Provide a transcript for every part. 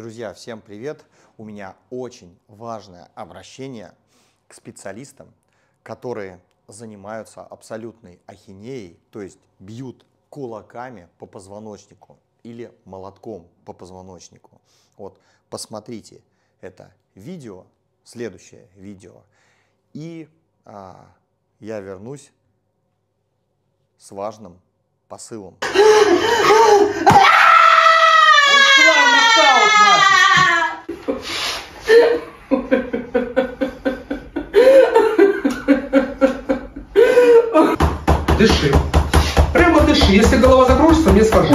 Друзья, всем привет! У меня очень важное обращение к специалистам, которые занимаются абсолютной ахинеей, то есть бьют кулаками по позвоночнику или молотком по позвоночнику. Вот, посмотрите это видео, следующее видео, и а, я вернусь с важным посылом. Дыши. Прямо дыши. Если голова закружится, мне скажи.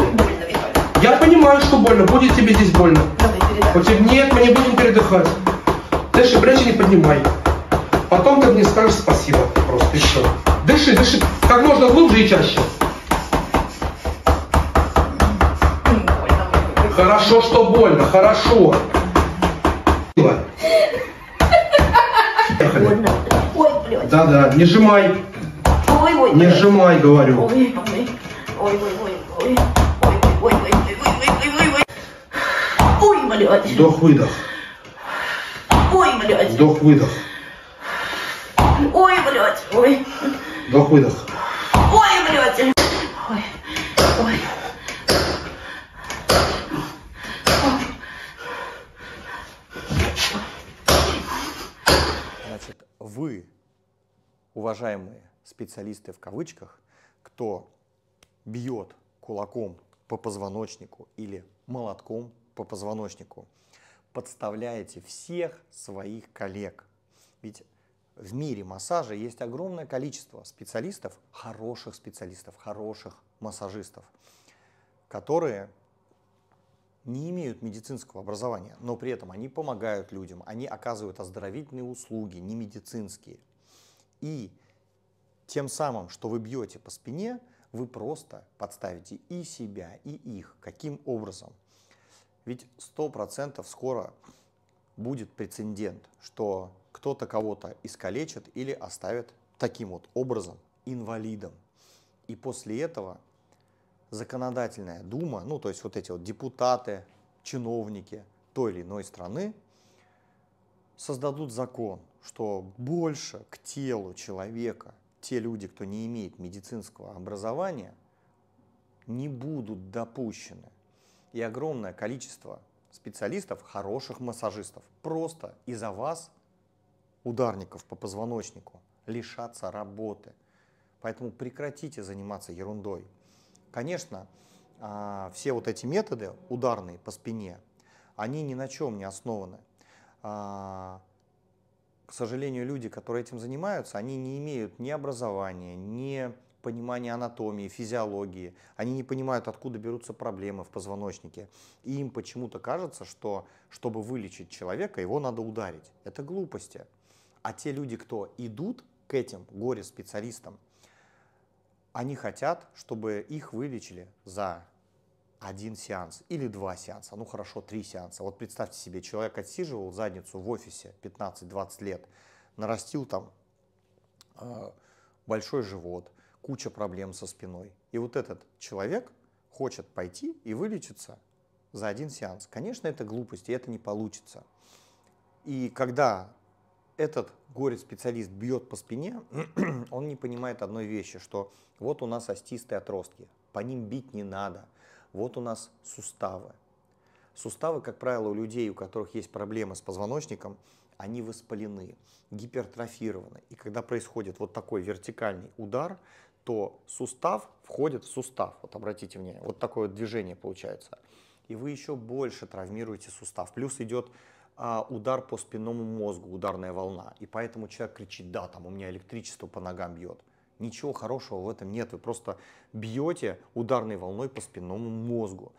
Я понимаю, что больно. Будет тебе здесь больно. У тебя нет, мы не будем передыхать. Дыши, плечи не поднимай. Потом ты мне скажешь спасибо. Просто еще. Дыши, дыши. Как можно глубже и чаще. Хорошо, что больно, хорошо. Да-да, не сжимай. не сжимай, говорю. ой, блядь. Вдох-выдох. Ой, блядь. Вдох-выдох. Ой, блядь. Ой. Вдох-выдох. уважаемые специалисты в кавычках, кто бьет кулаком по позвоночнику или молотком по позвоночнику, подставляете всех своих коллег. Ведь в мире массажа есть огромное количество специалистов, хороших специалистов, хороших массажистов, которые не имеют медицинского образования, но при этом они помогают людям, они оказывают оздоровительные услуги, не медицинские – и тем самым, что вы бьете по спине, вы просто подставите и себя, и их. Каким образом? Ведь 100% скоро будет прецедент, что кто-то кого-то искалечит или оставит таким вот образом инвалидом. И после этого законодательная дума, ну то есть вот эти вот депутаты, чиновники той или иной страны создадут закон – что больше к телу человека те люди, кто не имеет медицинского образования, не будут допущены. И огромное количество специалистов, хороших массажистов, просто из-за вас, ударников по позвоночнику, лишатся работы. Поэтому прекратите заниматься ерундой. Конечно, а, все вот эти методы ударные по спине, они ни на чем не основаны. А, к сожалению, люди, которые этим занимаются, они не имеют ни образования, ни понимания анатомии, физиологии. Они не понимают, откуда берутся проблемы в позвоночнике. И им почему-то кажется, что чтобы вылечить человека, его надо ударить. Это глупости. А те люди, кто идут к этим горе-специалистам, они хотят, чтобы их вылечили за один сеанс или два сеанса, ну хорошо, три сеанса. Вот представьте себе, человек отсиживал задницу в офисе 15-20 лет, нарастил там э, большой живот, куча проблем со спиной. И вот этот человек хочет пойти и вылечиться за один сеанс. Конечно, это глупость, и это не получится. И когда этот горе-специалист бьет по спине, он не понимает одной вещи, что вот у нас остистые отростки, по ним бить не надо. Вот у нас суставы. Суставы, как правило, у людей, у которых есть проблемы с позвоночником, они воспалены, гипертрофированы. И когда происходит вот такой вертикальный удар, то сустав входит в сустав. Вот обратите внимание, вот такое вот движение получается. И вы еще больше травмируете сустав. Плюс идет а, удар по спинному мозгу, ударная волна. И поэтому человек кричит, да, там у меня электричество по ногам бьет. Ничего хорошего в этом нет. Вы просто бьете ударной волной по спинному мозгу.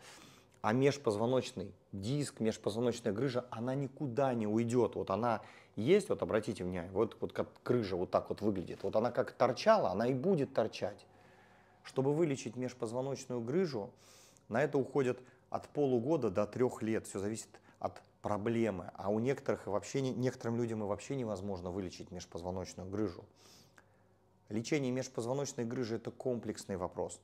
А межпозвоночный диск, межпозвоночная грыжа, она никуда не уйдет. Вот она есть, вот обратите внимание, вот, вот как грыжа вот так вот выглядит. Вот она как торчала, она и будет торчать. Чтобы вылечить межпозвоночную грыжу, на это уходят от полугода до трех лет. Все зависит от проблемы. А у некоторых и вообще, некоторым людям и вообще невозможно вылечить межпозвоночную грыжу. Лечение межпозвоночной грыжи – это комплексный вопрос.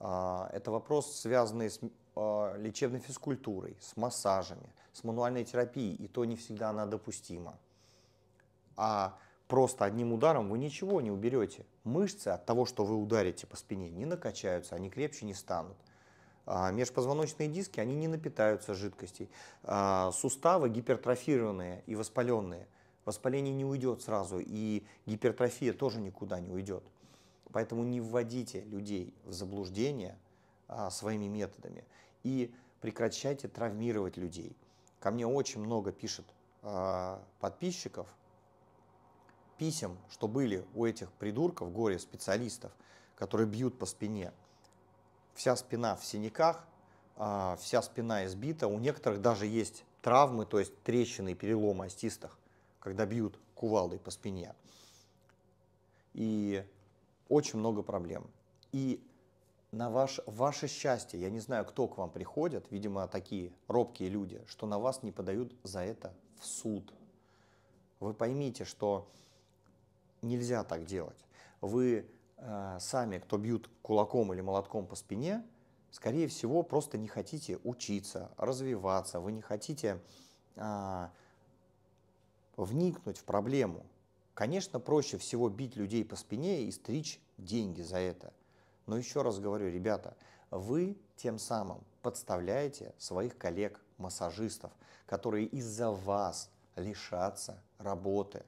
А, это вопрос, связанный с а, лечебной физкультурой, с массажами, с мануальной терапией, и то не всегда она допустима. А просто одним ударом вы ничего не уберете. Мышцы от того, что вы ударите по спине, не накачаются, они крепче не станут. А, межпозвоночные диски, они не напитаются жидкостей. суставы гипертрофированные и воспаленные – Воспаление не уйдет сразу, и гипертрофия тоже никуда не уйдет. Поэтому не вводите людей в заблуждение а, своими методами и прекращайте травмировать людей. Ко мне очень много пишет а, подписчиков, писем, что были у этих придурков, горе-специалистов, которые бьют по спине. Вся спина в синяках, а, вся спина избита, у некоторых даже есть травмы, то есть трещины и переломы остистых когда бьют кувалдой по спине. И очень много проблем. И на ваш, ваше счастье, я не знаю, кто к вам приходит, видимо, такие робкие люди, что на вас не подают за это в суд. Вы поймите, что нельзя так делать. Вы э, сами, кто бьют кулаком или молотком по спине, скорее всего, просто не хотите учиться, развиваться, вы не хотите... Э, вникнуть в проблему. Конечно, проще всего бить людей по спине и стричь деньги за это. Но еще раз говорю, ребята, вы тем самым подставляете своих коллег-массажистов, которые из-за вас лишатся работы.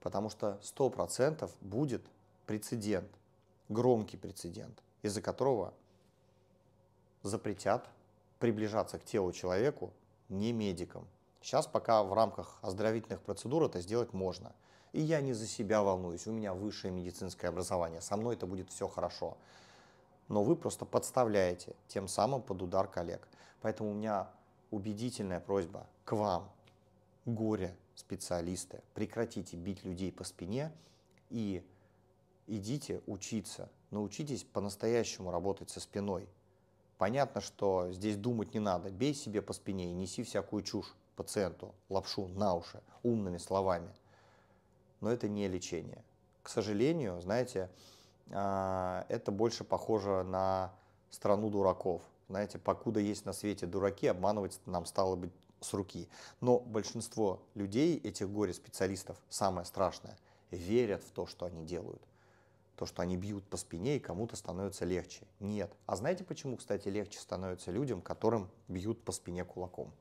Потому что 100% будет прецедент, громкий прецедент, из-за которого запретят приближаться к телу человеку не медикам. Сейчас пока в рамках оздоровительных процедур это сделать можно. И я не за себя волнуюсь, у меня высшее медицинское образование, со мной это будет все хорошо. Но вы просто подставляете тем самым под удар коллег. Поэтому у меня убедительная просьба к вам, горе специалисты, прекратите бить людей по спине и идите учиться. Научитесь по-настоящему работать со спиной. Понятно, что здесь думать не надо. Бей себе по спине и неси всякую чушь пациенту лапшу на уши умными словами. Но это не лечение. К сожалению, знаете, а, это больше похоже на страну дураков. Знаете, покуда есть на свете дураки, обманывать нам стало быть с руки. Но большинство людей, этих горе-специалистов, самое страшное, верят в то, что они делают. То, что они бьют по спине и кому-то становится легче. Нет. А знаете почему, кстати, легче становится людям, которым бьют по спине кулаком?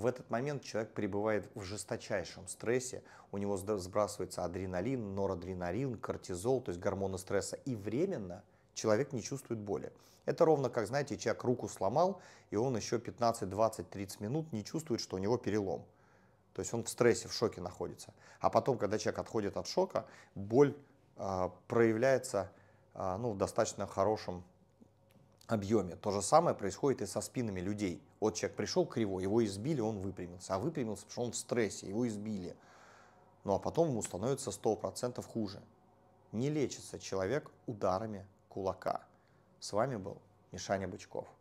В этот момент человек пребывает в жесточайшем стрессе, у него сбрасывается адреналин, норадреналин, кортизол, то есть гормоны стресса, и временно человек не чувствует боли. Это ровно как, знаете, человек руку сломал, и он еще 15, 20, 30 минут не чувствует, что у него перелом. То есть он в стрессе, в шоке находится. А потом, когда человек отходит от шока, боль э, проявляется э, ну, в достаточно хорошем объеме. То же самое происходит и со спинами людей. Вот человек пришел кривой, его избили, он выпрямился. А выпрямился, потому что он в стрессе, его избили. Ну а потом ему становится 100% хуже. Не лечится человек ударами кулака. С вами был Мишаня Бычков.